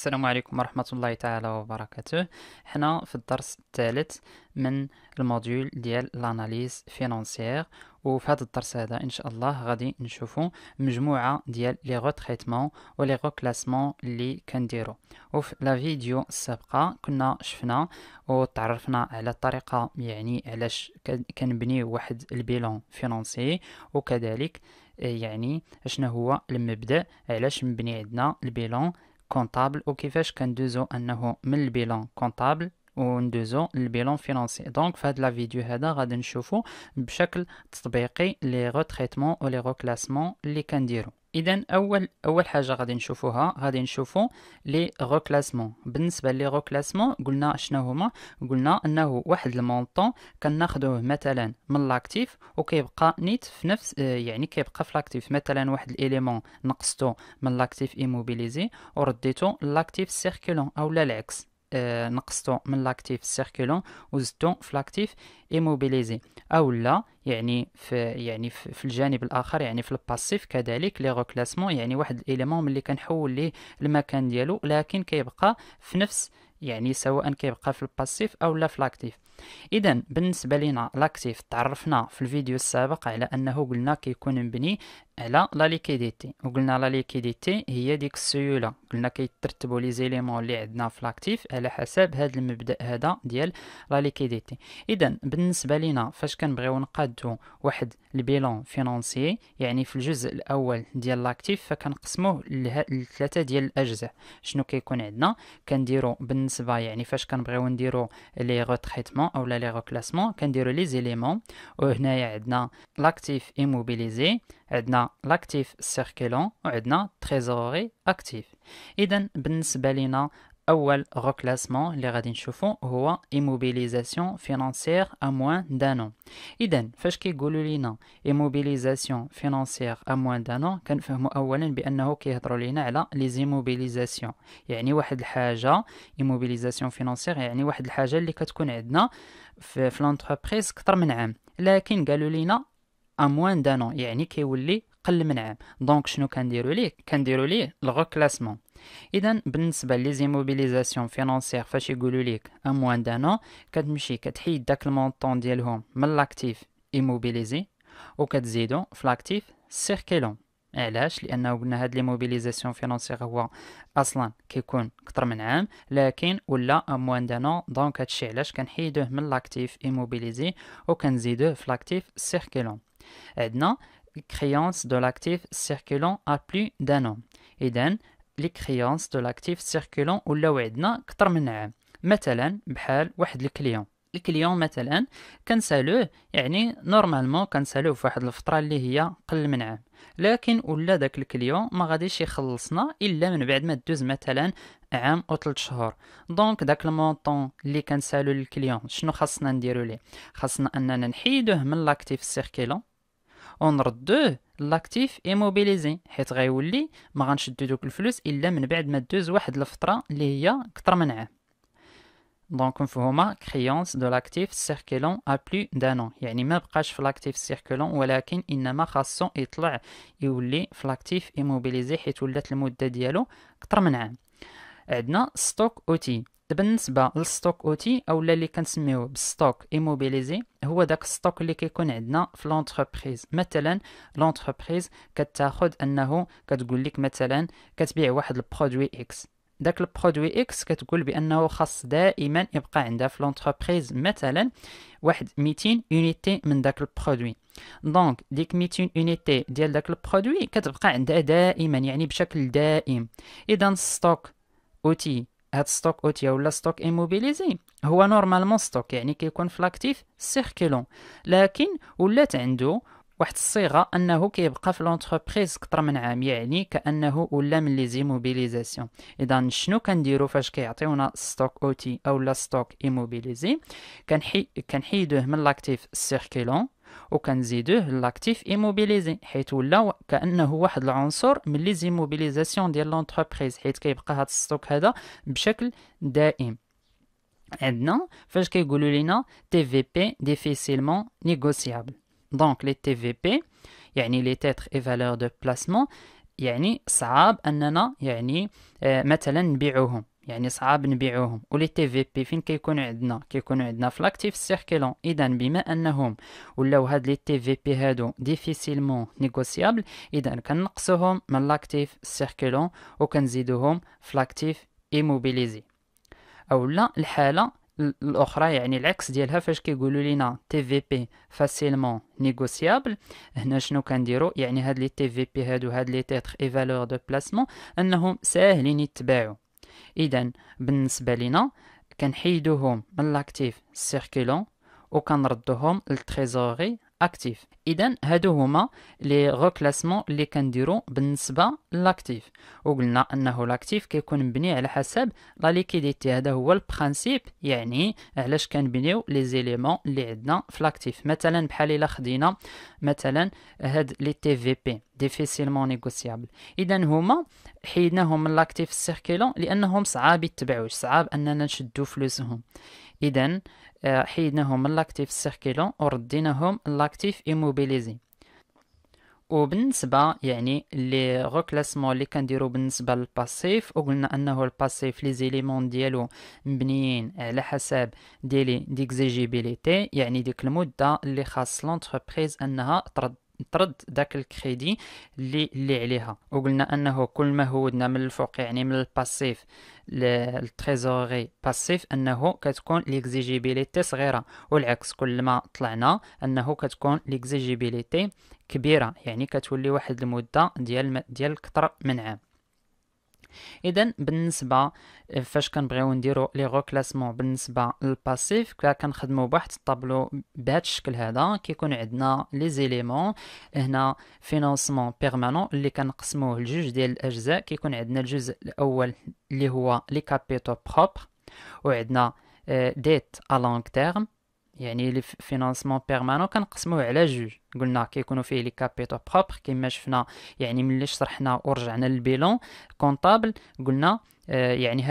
السلام عليكم ورحمة الله تعالى وبركاته حنا في الدرس الثالث من الموديول ديال لاناليز فينانسيير وفي هذا الدرس هذا ان شاء الله غادي نشوفو مجموعه ديال لي غوتريتمون و لي غوكلاسمون اللي كنديرو وفي لا فيديو السابقه كنا شفنا وتعرفنا على الطريقه يعني علاش كنبنيو واحد البيلون فينانسي وكذلك يعني شنو هو المبدا علاش مبني عندنا البيلون comptable ou kifesh kan dezo annahu bilan comptable ou ndezo le bilan financier. Donc, fait la vidéo hada gadi nchoufou bchakl tatbiqi les retraitements ou les reclassements les kan اذا اول اول حاجه غادي نشوفوها غادي نشوفو لي غوكلاسمون بالنسبه لي غوكلاسمون قلنا شنو هما قلنا انه واحد المونطون كناخذوه مثلا من لاكتيف وكيبقى نيت في نفس آه، يعني كيبقى في لاكتيف مثلا واحد الاليمون نقصتو من لاكتيف ايموبيليزي ورديتو لاكتيف سيركولون او العكس آه، نقصتو من لاكتيف سيركولون وزدتو في لاكتيف ايموبيليزي او لا يعني في يعني في الجانب الاخر يعني في الباسيف كذلك لي غوكلاسمون يعني واحد الاليمون ملي كنحول ليه المكان ديالو لكن كيبقى في نفس يعني سواء كيبقى في الباسيف او لا في لاكتيف اذا بالنسبه لنا لاكتيف تعرفنا في الفيديو السابق على انه قلنا كيكون مبني على لا ليكيديتي وقلنا لا ليكيديتي هي ديك السيوله قلنا كيترتبوا لي زيليمون اللي عندنا في لاكتيف على حسب هذا المبدا هذا ديال لا ليكيديتي اذا بالنسبه لينا فاش كنبغيو نقادو واحد البيلون فينانسي يعني في الجزء الاول ديال لاكتيف فكنقسموه لثلاثه ديال الاجزاء شنو كيكون عندنا كنديرو بالنسبه يعني فاش كنبغيو نديرو لي او لا لي ريكلاسمون كنديرو لي زيليمون وهنايا عندنا لاكتيف ايموبيليزي عندنا لاكتيف سيركيلون وعندنا تريزوري اكتيف اذا بالنسبه لنا اول غوكلاسمون اللي غادي نشوفو هو ايموبيليزاسيون فينانسيير ا موان دانون اذا فاش كيقولوا لينا ايموبيليزاسيون فينانسيير ا موان دانون كنفهموا اولا بانه كيهضروا لينا على لي زيموبيليزاسيون يعني واحد الحاجه ايموبيليزاسيون فينانسيير يعني واحد الحاجه اللي كتكون عندنا في لونتربريز اكثر من عام لكن قالوا لينا اموان دان يعني كيولي قل من عام دونك شنو كنديروا ليه كنديروا ليه الغوكلاسمون اذا بالنسبه لي زيموبيليزاسيون فينانسيير فاش يقولوا ليك اموان دان كتمشي كتحيد داك المونطون ديالهم من لاكتيف ايموبيليزي وكتزيدو في لاكتيف سيركيلون علاش لانه قلنا هاد لي موبيليزاسيون فينانسيير هو اصلا كيكون اكثر من عام لكن ولا اموان دان دونك هادشي علاش كنحيدوه من لاكتيف ايموبيليزي وكنزيدوه في لاكتيف سيركيلون عندنا كريونس دو لاكتيف سيركولون ا بلو دان اون اذا لي كريونس دو لاكتيف سيركولون ولاو عندنا اكثر من عام مثلا بحال واحد الكليون الكليون مثلا كنسالوه يعني نورمالمون كنسالوه في واحد الفتره اللي هي قل من عام لكن ولا داك الكليون ما غاديش يخلصنا الا من بعد ما دوز مثلا عام او 3 شهور دونك داك المونطون اللي كنسالو للكليون شنو خاصنا نديرو ليه خاصنا اننا نحيدوه من لاكتيف سيركيلون ونردو دو لاكتيف ايموبيليزي حيت غيولي ما غنشدو دوك الفلوس الا من بعد ما دوز واحد الفتره اللي هي كتر من عام دونك مفهومه كريونس دو لاكتيف سيركيلون ا بلو دان يعني ما بقاش في لاكتيف سيركيلون ولكن انما خاصو يطلع يولي في لاكتيف ايموبيليزي حيت ولات المده ديالو كتر من عام عندنا ستوك اوتي دابا بالنسبه للستوك اوتي اولا اللي كنسميوه بالستوك ايموبيليزي هو داك الستوك اللي كيكون عندنا في لونتربريز مثلا لونتربريز كتاخد انه كتقول لك مثلا كتبيع واحد البرودوي اكس داك البرودوي اكس كتقول بانه خاص دائما يبقى عندها في لونتربريز مثلا واحد 200 يونيتي من داك البرودوي دونك ديك 200 يونيتي ديال داك البرودوي كتبقى عندها دائما يعني بشكل دائم اذا ستوك اوتي هاد ستوك اوتيا ولا ستوك ايموبيليزي هو نورمالمون ستوك يعني كيكون في لاكتيف سيركيلون لكن ولات عنده واحد الصيغه انه كيبقى في لونتربريز كتر من عام يعني كانه ولا من لي زيموبيليزاسيون اذا شنو كنديرو فاش كيعطيونا ستوك اوتي او لا ستوك ايموبيليزي كنحي كنحيدوه من لاكتيف سيركيلون Et on ajoute l'actif immobilisé, car c'est l'un des aléas de l'immobilisation de l'entreprise, stock de TVP difficilement négociable. Donc, les TVP, cest les têtes et valeurs de placement, c'est difficile de les vendre. يعني صعاب نبيعوهم ولي تي في بي فين كيكونوا عندنا كيكونوا عندنا في لاكتيف سيركيلون اذا بما انهم ولاو هاد لي تي في بي هادو ديفيسيلمون نيغوسيابل اذا كنقصوهم من لاكتيف سيركيلون وكنزيدوهم في لاكتيف ايموبيليزي او لا الحاله الاخرى يعني العكس ديالها فاش كيقولوا لينا تي في بي فاسيلمون نيغوسيابل هنا شنو كنديروا يعني هاد لي تي في بي هادو هاد لي تيتر اي فالور دو بلاسمون انهم ساهلين يتباعوا اذا بالنسبه لنا كنحيدوهم من لاكتيف سيركيلون وكنردوهم للتريزوري اكتيف اذا هادو هما لي غوكلاسمون اللي كنديرو بالنسبه لاكتيف وقلنا انه لاكتيف كيكون مبني على حسب لا ليكيديتي هذا هو البرانسيب يعني علاش كنبنيو لي زيليمون اللي عندنا في لاكتيف مثلا بحال الا خدينا مثلا هاد لي تي في بي ديفيسيلمون نيغوسيابل اذا هما حيدناهم من لاكتيف سيركيلون لانهم صعاب يتبعوش صعاب اننا نشدو فلوسهم اذا آه، حيدناهم من لاكتيف سيركيلون ورديناهم لاكتيف ايموبيليزي وبالنسبة يعني لي غوكلاسمون اللي كنديرو بالنسبة للباسيف وقلنا انه الباسيف لي زيليمون ديالو مبنيين على حسب ديلي ديكزيجيبيليتي يعني ديك المدة اللي خاص لونتربريز انها ترد نطرد داك الكريدي اللي اللي عليها وقلنا انه كل ما هودنا من الفوق يعني من الباسيف للتريزوري باسيف انه كتكون ليكزيجيبيليتي صغيره والعكس كل ما طلعنا انه كتكون ليكزيجيبيليتي كبيره يعني كتولي واحد المده ديال ديال اكثر من عام اذا بالنسبه آه، فاش كنبغيو نديرو لي روكلاسمون بالنسبه للباسيف كنخدمو بواحد الطابلو بهذا الشكل هذا كيكون عندنا لي زيليمون هنا فينانسمون بيرمانون اللي كنقسموه لجوج ديال الاجزاء كيكون عندنا الجزء الاول اللي هو لي كابيتو بروبر وعندنا ديت ا لونغ تيرم يعني لي فينانسمون بيرمانون كنقسموه على جوج قلنا كيكونوا فيه لي كابيتو بروبر كما شفنا يعني ملي شرحنا ورجعنا للبيلون كونطابل قلنا آه، يعني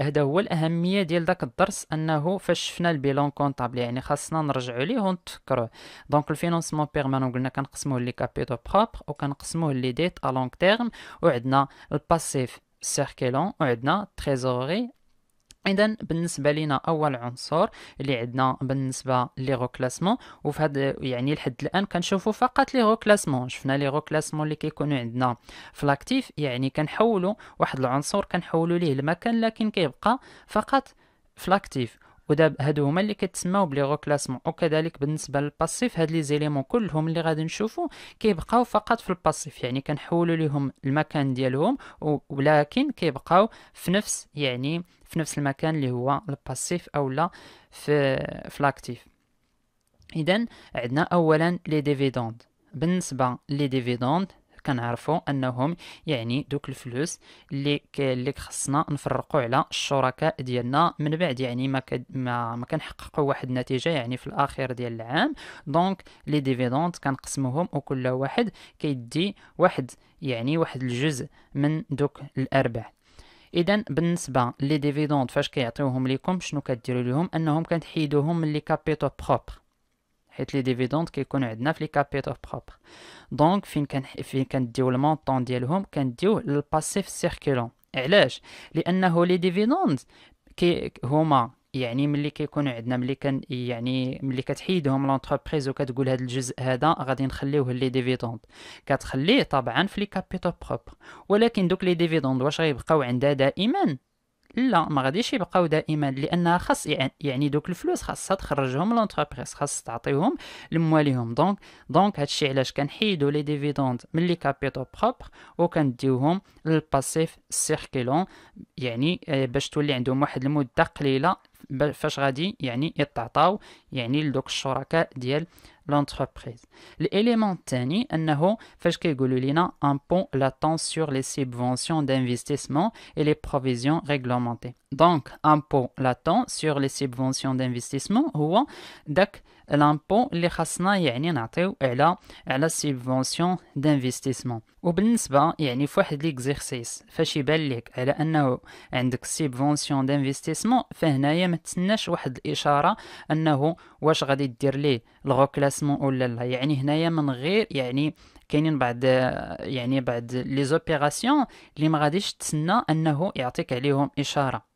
هذا هو الاهميه ديال داك الدرس انه فاش شفنا البيلون كونطابل يعني خاصنا نرجعوا ليه ونتفكروه دونك الفينانسمون بيرمانون قلنا كنقسموه لي كابيتو بروبر وكنقسموه لي ديت ا لونغ تيرم وعندنا الباسيف سيركيلون وعندنا تريزوري اذا بالنسبه لنا اول عنصر اللي عندنا بالنسبه لي غوكلاسمون وفي هذا يعني لحد الان كنشوفوا فقط لي غوكلاسمون شفنا لي غوكلاسمون اللي كيكونوا عندنا في لاكتيف يعني كنحولوا واحد العنصر كنحولوا ليه المكان لكن كيبقى فقط في لاكتيف وداب هادو هما اللي كتسماو بلي غوكلاسمون وكذلك بالنسبه للباسيف هاد لي زيليمون كلهم اللي غادي نشوفو كيبقاو فقط في الباسيف يعني كنحولو ليهم المكان ديالهم ولكن كيبقاو في نفس يعني في نفس المكان اللي هو الباسيف اولا في في لاكتيف اذا عندنا اولا لي ديفيدوند بالنسبه لي ديفيدوند كنعرفوا انهم يعني دوك الفلوس اللي اللي خصنا نفرقوا على الشركاء ديالنا من بعد يعني ما كد ما, ما كنحققوا واحد النتيجه يعني في الاخير ديال العام دونك لي ديفيدوند كنقسموهم وكل واحد كيدي واحد يعني واحد الجزء من دوك الارباح اذا بالنسبه لي ديفيدوند فاش كيعطيوهم ليكم شنو كديروا لهم انهم كتحيدوهم من لي كابيتو بروبر حيت لي ديفيدوند كيكون عندنا في لي كابيتو بروبر دونك فين كان فين كنديو المونطون ديالهم كنديوه للباسيف سيركيلون علاش لانه لي ديفيدوند كي هما يعني ملي كيكونوا عندنا ملي كان يعني ملي كتحيدهم لونتربريز وكتقول هذا الجزء هذا غادي نخليوه لي ديفيدوند كتخليه طبعا في لي كابيتو بروبر ولكن دوك لي ديفيدوند واش غيبقاو عندها دائما لا ما غاديش يبقاو دائما لان خاص يعني دوك الفلوس خاصها تخرجهم لونتربريز خاص تعطيهم لمواليهم دونك دونك هادشي علاش كنحيدو لي ديفيدوند من لي كابيتو بروبر وكنديوهم للباسيف سيركيلون يعني آه، باش تولي عندهم واحد المده قليله فاش غادي يعني يتعطاو يعني لدوك الشركاء ديال l'entreprise. L'élément tenu il y a un impôt latent sur les subventions d'investissement et les provisions réglementées. Donc un impôt latent sur les subventions d'investissement هو داك لامبو اللي خاصنا يعني نعطيو على على السيبفونسيون دانفستيسمون وبالنسبه يعني في واحد ليكزيرسيس فاش يبان ليك على انه عندك سيبفونسيون دانفيستيسمون فهنايا ما تسناش واحد الاشاره انه واش غادي دير ليه كلاسمون ولا لا يعني هنايا من غير يعني كاينين بعض يعني بعض لي زوبيراسيون اللي ما غاديش تسنى انه يعطيك عليهم اشاره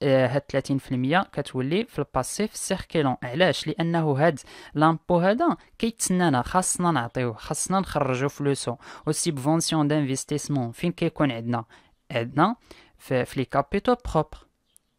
Ce 30% se trouve le passif circulant. Pourquoi Parce que cet impôt nous permet de la subvention d'investissement. Où est-ce que nous les capitaux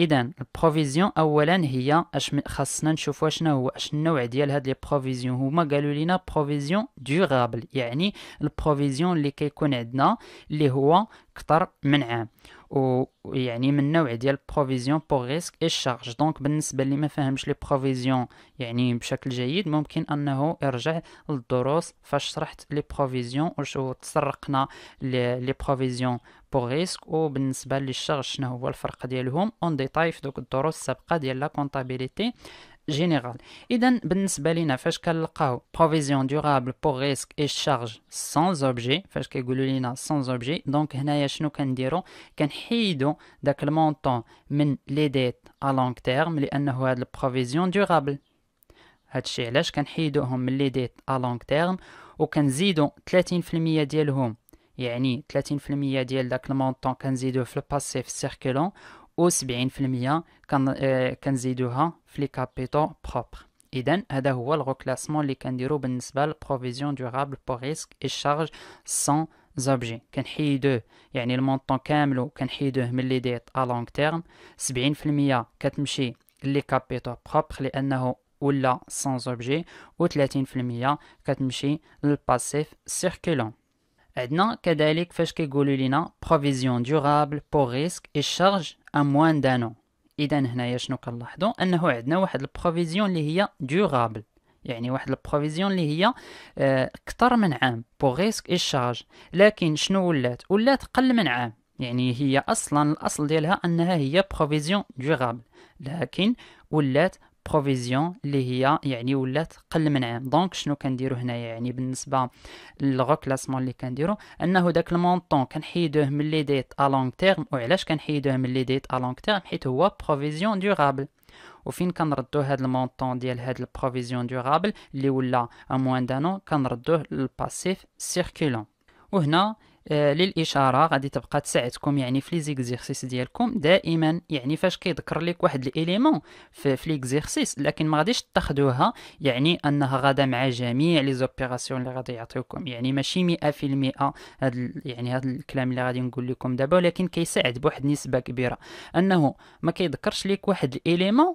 اذا البروفيزيون اولا هي اش خاصنا نشوفوا شنو هو اش النوع ديال هاد لي بروفيزيون هما قالوا لينا بروفيزيون دورابل يعني البروفيزيون اللي كيكون عندنا اللي هو كتر من عام ويعني من نوع ديال بروفيزيون بور ريسك اي شارج دونك بالنسبه اللي ما فاهمش لي بروفيزيون يعني بشكل جيد ممكن انه يرجع للدروس فاش شرحت لي بروفيزيون واش تسرقنا لي بروفيزيون بور ريسك وبالنسبه للشارج شنو هو الفرق ديالهم اون ديتاي في دوك الدروس السابقه ديال لا كونطابيليتي جينيرال اذا بالنسبه لينا فاش كنلقاو بروفيزيون دورابل بور ريسك اي شارج سانز اوبجي فاش كيقولوا لينا سانز اوبجي دونك هنايا شنو كنديرو كنحيدو داك المونطون من لي ديت ا لونغ تيرم لانه هاد البروفيزيون دورابل هادشي علاش كنحيدوهم من لي ديت ا لونغ تيرم وكنزيدو 30% ديالهم يعني 30% ديال داك المونطون كنزيدوه في الباسيف سيركولون 70% aussi bien qu'un euh, zidouha les capitaux propres. Iden, هذا هو le reclassement les candiro بالنسبة à la provision durable pour risque et charge sans objet. Kanhidu, يعني le montant kamlo, kanhidu, mais les dettes à long terme. Sbien flimia, katmchi, les capitaux propres, les anaho ou la sans objet. Ou 30 flimia, katmchi, le passif circulant. عندنا كذلك فاش كيقولوا لينا بروفيزيون دورابل بور ريسك شارج ا موان دانو اذا هنايا شنو كنلاحظوا انه عندنا واحد البروفيزيون اللي هي دورابل يعني واحد البروفيزيون اللي هي اكثر من عام بور ريسك اي شارج لكن شنو ولات ولات قل من عام يعني هي اصلا الاصل ديالها انها هي بروفيزيون دورابل لكن ولات بروفيزيون اللي هي يعني ولات قل من عام دونك شنو كنديرو هنايا يعني بالنسبه للغوكلاسمون اللي كنديرو انه داك المونطون كنحيدوه من لي ديت ا لونغ تيرم وعلاش كنحيدوه من لي ديت ا لونغ تيرم حيت هو بروفيزيون دورابل وفين كنردو هاد المونطون ديال هاد البروفيزيون دورابل اللي ولا موان دانو كنردوه للباسيف سيركولون وهنا آه، للاشاره غادي تبقى تساعدكم يعني في لي ديالكم دائما يعني فاش كيذكر لك واحد الاليمون في في ليكزيرسيس لكن ما غاديش تاخذوها يعني انها غادا مع جميع لي زوبيراسيون اللي غادي يعطيوكم يعني ماشي 100% هاد يعني هاد الكلام اللي غادي نقول لكم دابا ولكن كيساعد بواحد النسبه كبيره انه ما كيذكرش لك واحد الاليمون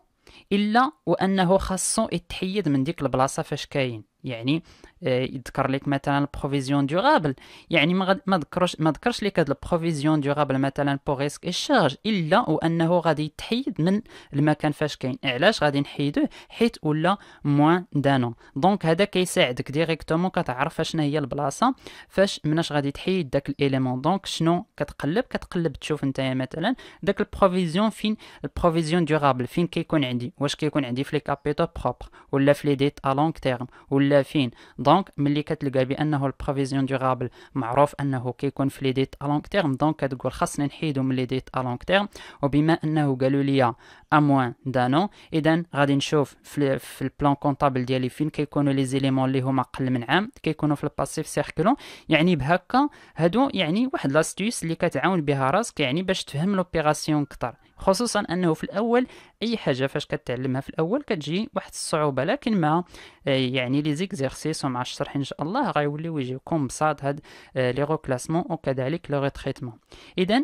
الا وانه خاصو يتحيد من ديك البلاصه فاش كاين يعني آه، يذكر لك مثلا البروفيزيون دورابل يعني ما ما ذكرش ما ذكرش لك هذا البروفيزيون دورابل مثلا بوغ ريسك الشارج الا وانه غادي يتحيد من المكان فاش كاين علاش غادي نحيدوه حيت ولا موان دانو دونك هذا كيساعدك ديريكتومون كتعرف اشنا هي البلاصه فاش مناش غادي تحيد داك الاليمون دونك شنو كتقلب كتقلب تشوف انت مثلا داك البروفيزيون فين البروفيزيون دورابل فين كيكون عندي واش كيكون عندي في لي كابيتو بروبر ولا في لي ديت ا لونغ تيرم ولا 30 دونك ملي كتلقى بانه البروفيزيون دورابل معروف انه كيكون في لي ديت ا لونغ تيرم دونك كتقول خاصني نحيدو من لي ديت ا لونغ تيرم وبما انه قالوا لي اموان دانو اذا غادي نشوف في, في البلان كونطابل ديالي فين كيكونوا لي زيليمون اللي هما اقل من عام كيكونوا في الباسيف سيركلون يعني بهكا هادو يعني واحد لاستيوس اللي كتعاون بها راسك يعني باش تفهم لوبيراسيون كتر خصوصا انه في الاول اي حاجه فاش كتعلمها في الاول كتجي واحد الصعوبه لكن مع آه، يعني لي زيكزيرسيس ومع الشرح ان شاء الله غيوليو يجيوكم بصاد هاد لي غوكلاسمون وكذلك لو ريتريتمون اذا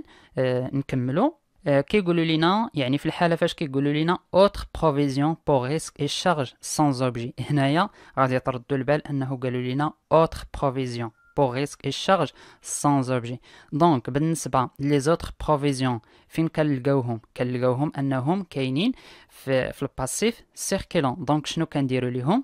نكملو آه، كيقولوا لينا يعني في الحاله فاش كيقولوا لينا اوتر بروفيزيون بو ريسك اي شارج سان اوبجي هنايا غادي تردوا البال انه قالوا لينا اوتر بروفيزيون pour risque et charge sans objet Donc, ben, pas les autres provisions فين كنلقاوهم le passif circulant. Donc, في الباسيف دونك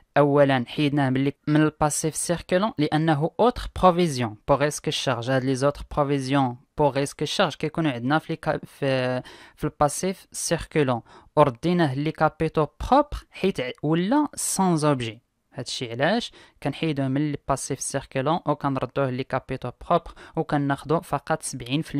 Et a un autre passif pour risque pour risque charge, il provision pour risque de charge. Il y le passif autre provision pour risque de charge. Il euh, sans objet. un autre provision circulant risque de charge. Il y a un autre provision pour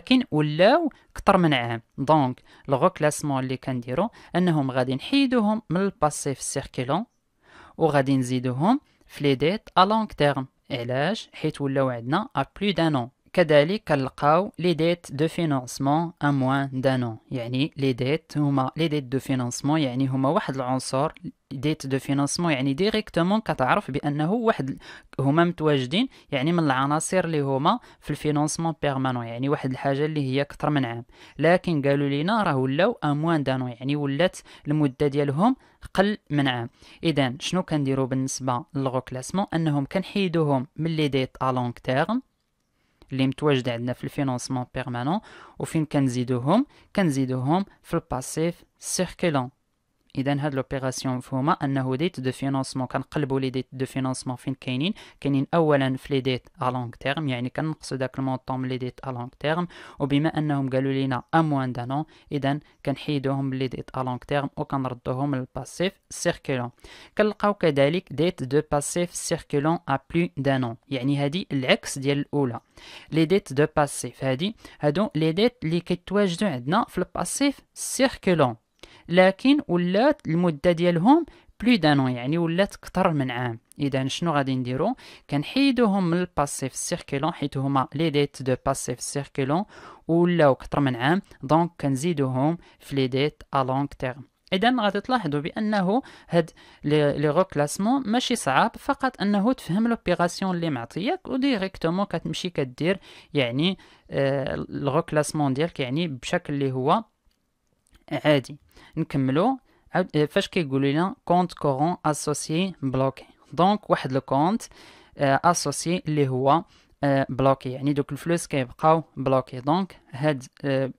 ولكن ولاو كتر من عام دونك لو كلاسمون اللي كنديرو انهم غادي نحيدوهم من الباسيف سيركيلون وغادي نزيدوهم في لي ديت ا لونغ تيرم علاش حيت ولاو عندنا ا بلو دان كذلك كنلقاو لي ديت دو فينانسمون ان موان دانو يعني لي ديت هما لي ديت دو فينانسمون يعني هما واحد العنصر ديت دو فينانسمون يعني ديريكتومون كتعرف بانه واحد هما متواجدين يعني من العناصر اللي هما في الفينانسمون بيرمانون يعني واحد الحاجه اللي هي اكثر من عام لكن قالوا لينا راه ولاو موان دانو يعني ولات المده ديالهم قل من عام اذا شنو كنديروا بالنسبه للغو كلاسمون انهم كنحيدوهم من لي ديت ا لونغ تيرم Limitations d'aide, le financement permanent, au fin de Kenzie de Home, Kenzie de Home, le passif circulant. اذا هاد لوبيراسيون مفهومه انه ديت دو فينانسمون كنقلبوا لي ديت دو فينانسمون فين كاينين كاينين اولا في لي ديت ا لونغ تيرم يعني كنقصوا داك المونطون من لي ديت ا لونغ تيرم وبما انهم قالوا لينا ا موان دانون اذا كنحيدوهم من لي ديت ا لونغ تيرم وكنردوهم للباسيف سيركولون كنلقاو كذلك ديت دو باسيف سيركولون ا بلو دانون يعني هادي العكس ديال الاولى لي ديت دو باسيف هادي هادو لي ديت لي كيتواجدو عندنا في الباسيف سيركولون لكن ولات المده ديالهم بلو دانو يعني ولات كتر من عام اذا شنو غادي نديرو كنحيدوهم من الباسيف سيركيلون حيت هما لي ديت دو باسيف سيركيلون ولاو كتر من عام دونك كنزيدوهم في لي ديت ا لونغ تيرم اذا غادي تلاحظوا بانه هاد لي غوكلاسمون ماشي صعاب فقط انه تفهم لوبيراسيون اللي معطياك وديريكتومون كتمشي كدير يعني آه الغوكلاسمون ديالك يعني بشكل اللي هو عادي نكملو آه، فاش كيقولوا لنا كونت كورون اسوسي بلوكي دونك واحد لو كونت آه، اسوسي اللي هو آه، بلوكي يعني دوك الفلوس كيبقاو بلوكي دونك هاد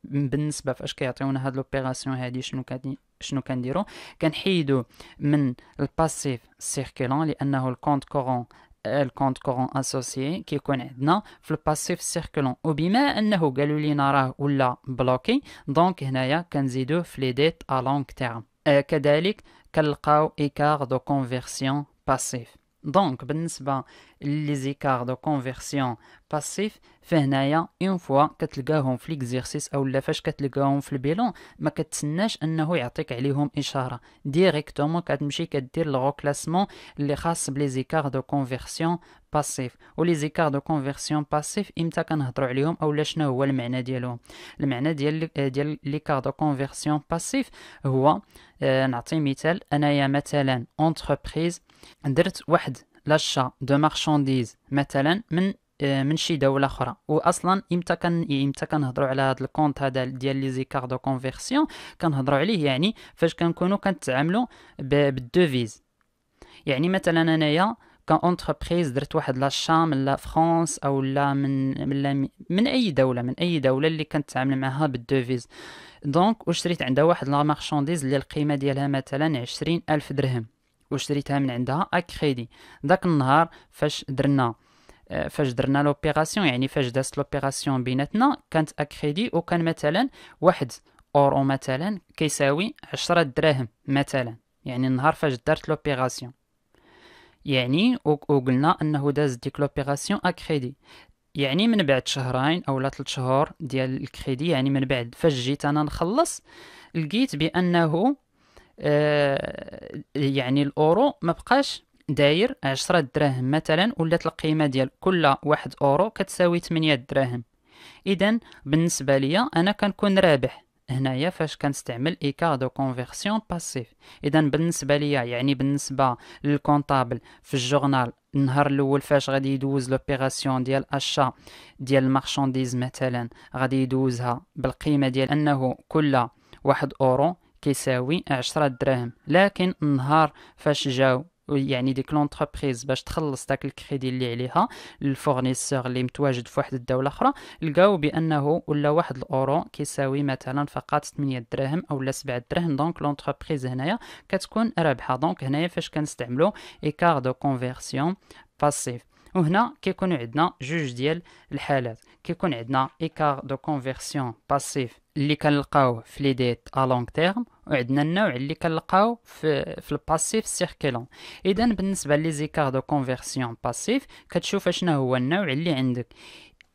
بالنسبه فاش كيعطيونا هاد لوبيراسيون هادي شنو كادي شنو كنديرو كنحيدو من الباسيف سيركيلون لانه الكونت كورون le compte courant associé qui connaît non le passif circulant ou bien galulinara ou la bloqué donc naya kanzido les dettes à long terme et a un écart de conversion passif دونك بالنسبة لي زيكار دو كونفيرسيون باسيف فهنايا اون فوا كتلقاهم في ليكزيرسيس او لا فاش كتلقاهم في البيلون ما كتسناش انه يعطيك عليهم اشاره ديريكتومون كتمشي كدير لو كلاسمون اللي خاص بلي زيكار دو كونفيرسيون باسيف ولي زيكار دو كونفيرسيون باسيف امتى كنهضروا عليهم اولا شنو هو المعنى ديالهم المعنى ديال ديال ليكار دو كونفيرسيون باسيف هو آه، نعطي مثال انايا مثلا اونتربريز درت واحد لاشا دو مارشانديز مثلا من آه، من شي دوله اخرى واصلا امتى كان امتى كنهضروا على هذا الكونت هذا ديال لي زيكار دو كونفيرسيون كنهضروا عليه يعني فاش كنكونوا كنتعاملوا بالدوفيز يعني مثلا انايا كونتربريز درت واحد لاشا من لا فرانس او لا من من, لا من اي دوله من اي دوله اللي كنتعامل معها بالدوفيز دونك وشريت عندها واحد لا مارشانديز اللي القيمه ديالها مثلا عشرين الف درهم وشريتها من عندها خيدي داك النهار فاش درنا آه، فاش درنا لوبيراسيون يعني فاش دازت لوبيراسيون بيناتنا كانت خيدي وكان مثلا واحد اورو مثلا كيساوي 10 دراهم مثلا يعني النهار فاش درت لوبيراسيون يعني وقلنا انه داز ديك لوبيراسيون خيدي يعني من بعد شهرين او لا ثلاث شهور ديال الكريدي يعني من بعد فاش جيت انا نخلص لقيت بانه آه، يعني الاورو ما بقاش داير 10 دراهم مثلا ولات القيمه ديال كل واحد اورو كتساوي 8 دراهم اذا بالنسبه ليا انا كنكون رابح هنايا فاش كنستعمل كار دو كونفيرسيون باسيف اذا بالنسبه ليا يعني بالنسبه للكونطابل في الجورنال النهار الاول فاش غادي يدوز لوبيراسيون ديال اشا ديال المارشانديز مثلا غادي يدوزها بالقيمه ديال انه كل واحد اورو كيساوي عشرة دراهم لكن النهار فاش جاو يعني ديك لونتربريز باش تخلص داك الكريدي اللي عليها الفورنيسور اللي متواجد في واحد الدوله اخرى لقاو بانه ولا واحد الاورو كيساوي مثلا فقط 8 دراهم او لا 7 دراهم دونك لونتربريز هنايا كتكون رابحه دونك هنايا فاش كنستعملو ايكار دو كونفيرسيون باسيف وهنا كيكونوا عندنا جوج ديال الحالات كيكون عندنا ايكار دو كونفيرسيون باسيف اللي كنلقاو في لي ديت ا لونغ تيرم وعندنا النوع اللي كنلقاو في في الباسيف سيركيلون اذا بالنسبه لي زيكار دو كونفيرسيون باسيف كتشوف شنو هو النوع اللي عندك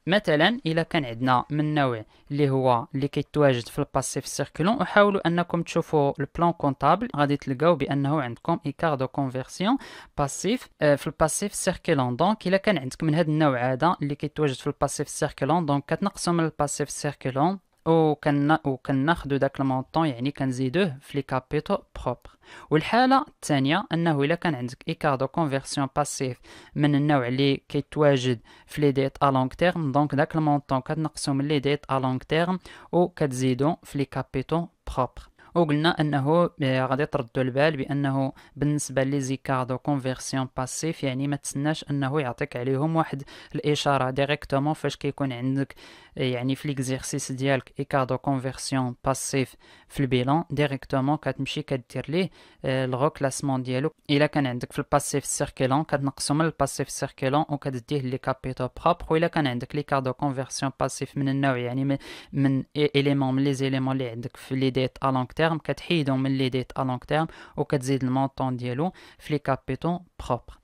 مثلا الا كان عندنا من نوع اللي هو اللي كيتواجد في الباسيف سيركلون وحاولوا انكم تشوفوا البلان كونطابل غادي تلقاو بانه عندكم ايكار دو كونفيرسيون باسيف في الباسيف سيركلون دونك الا كان عندك من هذا النوع هذا اللي كيتواجد في الباسيف سيركلون دونك كتنقصو من الباسيف سيركلون وكن وكناخذوا داك المونطون يعني كنزيدوه في لي كابيتو بروبر والحاله الثانيه انه الا كان عندك ايكار دو كونفيرسيون باسيف من النوع اللي كيتواجد في لي ديت ا لونغ تيرم دونك داك المونطون كتنقصو من لي ديت ا لونغ تيرم وكتزيدو في لي كابيتو بروبر وقلنا انه آه، غادي تردوا البال بانه بالنسبه لي زيكار دو كونفيرسيون باسيف يعني ما تسناش انه يعطيك عليهم واحد الاشاره ديريكتومون فاش كيكون عندك آه، يعني في ليكزيرسيس ديالك ايكار دو كونفيرسيون باسيف في البيلون ديريكتومون كتمشي كدير ليه آه، الغوكلاسمون ديالو الا كان عندك في الباسيف سيركيلون كتنقصو من الباسيف سيركيلون وكتديه لي كابيتو بروبر والا كان عندك لي كار كونفيرسيون باسيف من النوع يعني من اليمون من لي زيليمون اللي عندك في لي ديت ا تيرم كتحيدهم من لي ديت ا لونغ تيرم وكتزيد المونطون ديالو في لي كابيتون بروبر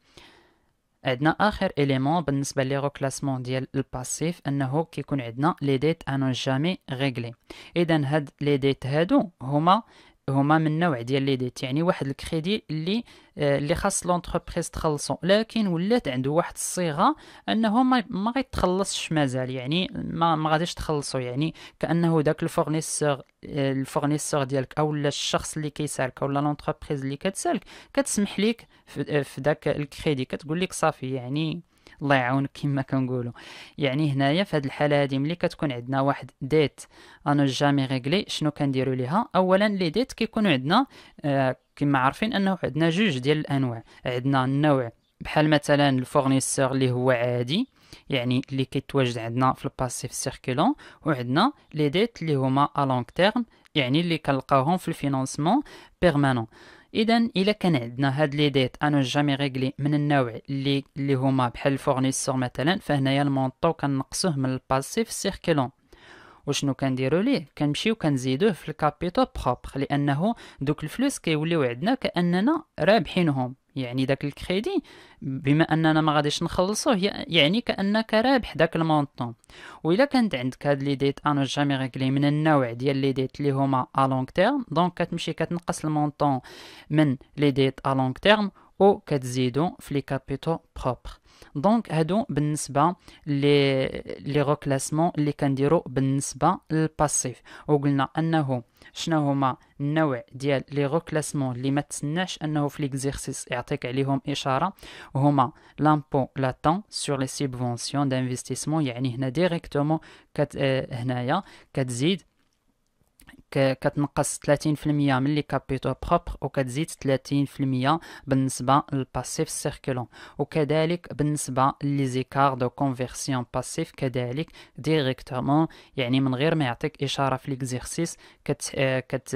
عندنا اخر اليمون بالنسبه لي روكلاسمون ديال الباسيف انه كيكون عندنا لي ديت انون جامي ريغلي اذا هاد لي ديت هادو هما هما من نوع ديال لي ديت يعني واحد الكريدي اللي آه، اللي خاص لونتربريز تخلصو لكن ولات عنده واحد الصيغه انه ما ما غيتخلصش مازال يعني ما ما غاديش تخلصو يعني كانه داك الفورنيسور آه، الفورنيسور ديالك او الشخص اللي كيسالك او لونتربريز اللي كتسالك كتسمح ليك في, آه، في داك الكريدي كتقول لك صافي يعني الله يعاونك كما كنقولوا يعني هنايا في هذه الحاله هذه ملي كتكون عندنا واحد ديت انا جامي ريغلي شنو كنديروا ليها اولا لي ديت كيكونوا عندنا آه، كما عارفين انه عندنا جوج ديال الانواع عندنا النوع بحال مثلا الفورنيسور اللي هو عادي يعني اللي كيتواجد عندنا في الباسيف سيركولون وعندنا لي ديت اللي هما ا لونغ تيرم يعني اللي كنلقاوهم في الفينانسمون بيرمانون اذا الا كان عندنا هاد لي ديت انو جامي ريغلي من النوع اللي اللي هما بحال الفورنيسور مثلا فهنايا المونطو كنقصوه من الباسيف سيركيلون وشنو كنديرو ليه كنمشيو كنزيدوه في الكابيتو بروبر لانه دوك الفلوس كيوليو عندنا كاننا رابحينهم يعني داك الكريدي بما اننا ما غاديش نخلصوه يعني كانك رابح داك المونطون و الا كانت عندك هاد لي ديت انا جامي ريغلي من النوع ديال لي ديت اللي هما ا لونغ تيرم دونك كتمشي كتنقص المونطون من لي ديت ا لونغ تيرم و كتزيدو في لي كابيتو بروبر دونك هادو بالنسبه لي لي غوكلاسمون اللي كنديرو بالنسبه للباسيف وقلنا انه شنو هما النوع ديال لي غوكلاسمون اللي ما تسناش انه في ليكزيرسيس يعطيك عليهم اشاره هما لامبو لاتون سور لي سيبفونسيون دانفستيسمون يعني هنا ديريكتومون كت... هنايا كتزيد كتنقص 30% من لي كابيتو بروبر وكتزيد 30% بالنسبه للباسيف سيركولون وكذلك بالنسبه لي زيكار دو كونفيرسيون باسيف كذلك ديريكتومون يعني من غير ما يعطيك اشاره في ليكزيرسيس كت, كت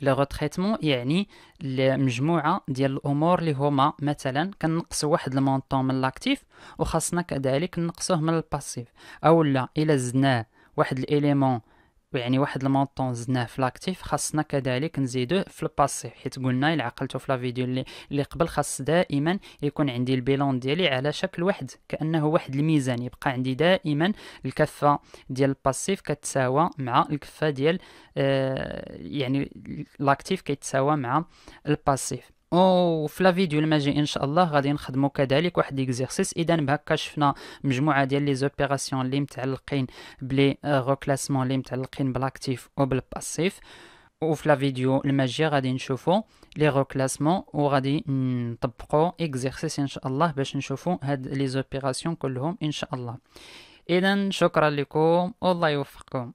لو غوتريتمون يعني مجموعه ديال الامور اللي هما مثلا كنقصوا واحد المونطون من لاكتيف وخاصنا كذلك نقصوه من الباسيف اولا الا زدناه واحد الاليمون يعني واحد المونطون زدناه في لاكتيف خاصنا كذلك نزيدوه في الباسي حيت قلنا الا عقلتو في لا فيديو اللي, اللي قبل خاص دائما يكون عندي البيلون ديالي على شكل واحد كانه واحد الميزان يبقى عندي دائما الكفه ديال الباسيف كتساوى مع الكفه ديال آه يعني لاكتيف كيتساوى مع الباسيف في لا فيديو الماجي ان شاء الله غادي نخدمو كذلك واحد ليكزيرسيس اذا بهكا شفنا مجموعه ديال لي زوبيراسيون اللي متعلقين بلي غوكلاسمون آه، اللي متعلقين بالاكتيف بالباسيف وفي لا فيديو الماجي غادي نشوفو لي غوكلاسمون وغادي نطبقو اكزيرسيس ان شاء الله باش نشوفو هاد لي زوبيراسيون كلهم ان شاء الله اذا شكرا لكم والله يوفقكم